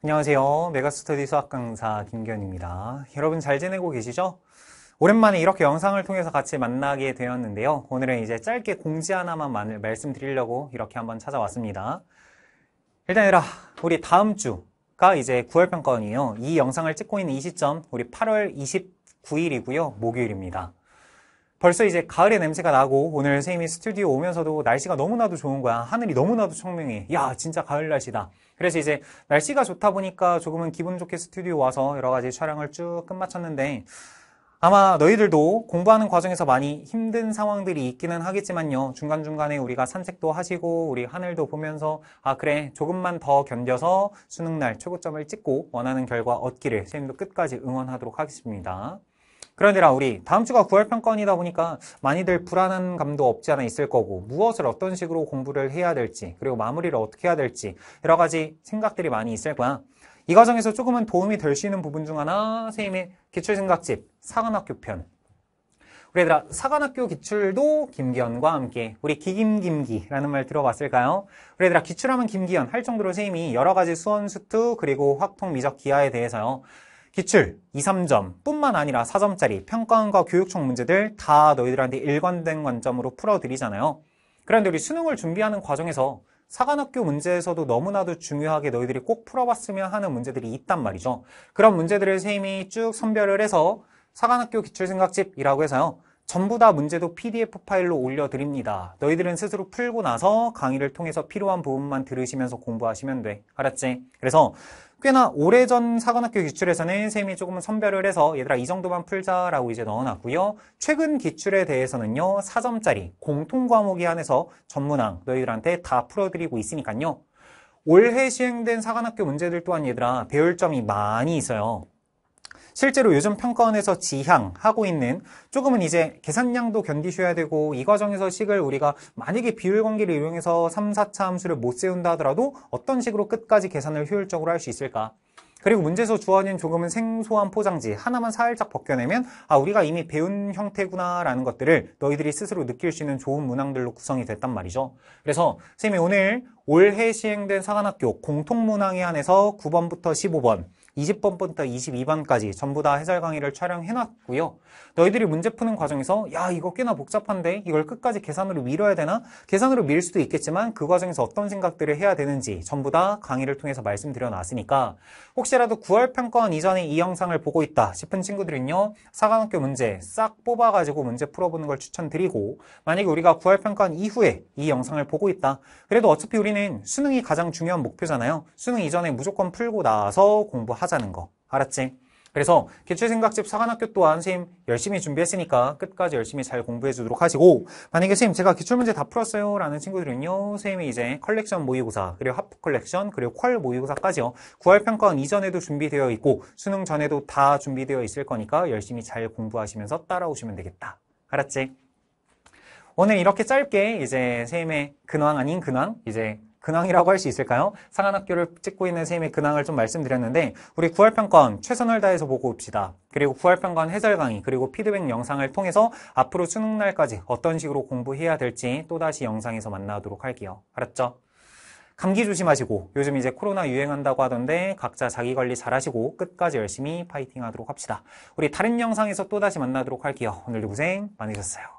안녕하세요. 메가스터디 수학 강사 김기현입니다. 여러분 잘 지내고 계시죠? 오랜만에 이렇게 영상을 통해서 같이 만나게 되었는데요. 오늘은 이제 짧게 공지 하나만 말씀드리려고 이렇게 한번 찾아왔습니다. 일단 얘들아, 우리 다음 주가 이제 9월 평가원이에요. 이 영상을 찍고 있는 이 시점, 우리 8월 29일이고요. 목요일입니다. 벌써 이제 가을의 냄새가 나고 오늘 선생님이 스튜디오 오면서도 날씨가 너무나도 좋은 거야. 하늘이 너무나도 청명해. 야, 진짜 가을 날씨다. 그래서 이제 날씨가 좋다 보니까 조금은 기분 좋게 스튜디오 와서 여러 가지 촬영을 쭉 끝마쳤는데 아마 너희들도 공부하는 과정에서 많이 힘든 상황들이 있기는 하겠지만요. 중간중간에 우리가 산책도 하시고 우리 하늘도 보면서 아 그래 조금만 더 견뎌서 수능날 최고점을 찍고 원하는 결과 얻기를 선생님도 끝까지 응원하도록 하겠습니다. 그러느라 우리 다음 주가 9월 평권이다 보니까 많이들 불안한 감도 없지 않아 있을 거고 무엇을 어떤 식으로 공부를 해야 될지 그리고 마무리를 어떻게 해야 될지 여러 가지 생각들이 많이 있을 거야. 이 과정에서 조금은 도움이 될 수 있는 부분 중 하나 선생님의 기출생각집 사관학교 편 우리 얘들아 사관학교 기출도 김기현과 함께 우리 기김김기라는 말 들어봤을까요? 우리 얘들아 기출하면 김기현 할 정도로 선생님이 여러 가지 수원수투 그리고 확통 미적 기하에 대해서요 기출 2, 3점 뿐만 아니라 4점짜리 평가원과 교육청 문제들 다 너희들한테 일관된 관점으로 풀어드리잖아요. 그런데 우리 수능을 준비하는 과정에서 사관학교 문제에서도 너무나도 중요하게 너희들이 꼭 풀어봤으면 하는 문제들이 있단 말이죠. 그런 문제들을 선생님이 쭉 선별을 해서 사관학교 기출생각집이라고 해서요. 전부 다 문제도 PDF 파일로 올려드립니다. 너희들은 스스로 풀고 나서 강의를 통해서 필요한 부분만 들으시면서 공부하시면 돼. 알았지? 그래서 꽤나 오래전 사관학교 기출에서는 쌤이 조금은 선별을 해서 얘들아 이 정도만 풀자라고 이제 넣어놨고요. 최근 기출에 대해서는요. 4점짜리 공통 과목에 한해서 전문항 너희들한테 다 풀어드리고 있으니까요. 올해 시행된 사관학교 문제들 또한 얘들아 배울 점이 많이 있어요. 실제로 요즘 평가원에서 지향하고 있는 조금은 이제 계산량도 견디셔야 되고 이 과정에서 식을 우리가 만약에 비율 관계를 이용해서 3, 4차 함수를 못 세운다 하더라도 어떤 식으로 끝까지 계산을 효율적으로 할 수 있을까? 그리고 문제에서 주어진 조금은 생소한 포장지 하나만 살짝 벗겨내면 아 우리가 이미 배운 형태구나 라는 것들을 너희들이 스스로 느낄 수 있는 좋은 문항들로 구성이 됐단 말이죠 그래서 선생님이 오늘 올해 시행된 사관학교 공통문항에 한해서 9번부터 15번 20번부터 22번까지 전부 다 해설 강의를 촬영해놨고요. 너희들이 문제 푸는 과정에서 야 이거 꽤나 복잡한데 이걸 끝까지 계산으로 밀어야 되나? 계산으로 밀 수도 있겠지만 그 과정에서 어떤 생각들을 해야 되는지 전부 다 강의를 통해서 말씀드려놨으니까 혹시라도 9월 평가원 이전에 이 영상을 보고 있다 싶은 친구들은요. 사관학교 문제 싹 뽑아가지고 문제 풀어보는 걸 추천드리고 만약에 우리가 9월 평가원 이후에 이 영상을 보고 있다. 그래도 어차피 우리는 수능이 가장 중요한 목표잖아요. 수능 이전에 무조건 풀고 나서 공부하자. 하자는 거. 알았지? 그래서 기출생각집 사관학교 또한 선생님 열심히 준비했으니까 끝까지 열심히 잘 공부해 주도록 하시고 만약에 선생님 제가 기출문제 다 풀었어요 라는 친구들은요 선생님이 이제 컬렉션 모의고사 그리고 하프 컬렉션 그리고 퀄 모의고사까지요 9월 평가원 이전에도 준비되어 있고 수능 전에도 다 준비되어 있을 거니까 열심히 잘 공부하시면서 따라오시면 되겠다 알았지? 오늘 이렇게 짧게 이제 선생님의 근황 아닌 근황 이제 근황이라고 할 수 있을까요? 상한 학교를 찍고 있는 선생의 근황을 좀 말씀드렸는데 우리 9월 평가원 최선을 다해서 보고 옵시다. 그리고 9월 평가원 해설 강의 그리고 피드백 영상을 통해서 앞으로 수능 날까지 어떤 식으로 공부해야 될지 또다시 영상에서 만나도록 할게요. 알았죠? 감기 조심하시고 요즘 이제 코로나 유행한다고 하던데 각자 자기 관리 잘하시고 끝까지 열심히 파이팅 하도록 합시다. 우리 다른 영상에서 또다시 만나도록 할게요. 오늘도 고생 많으셨어요.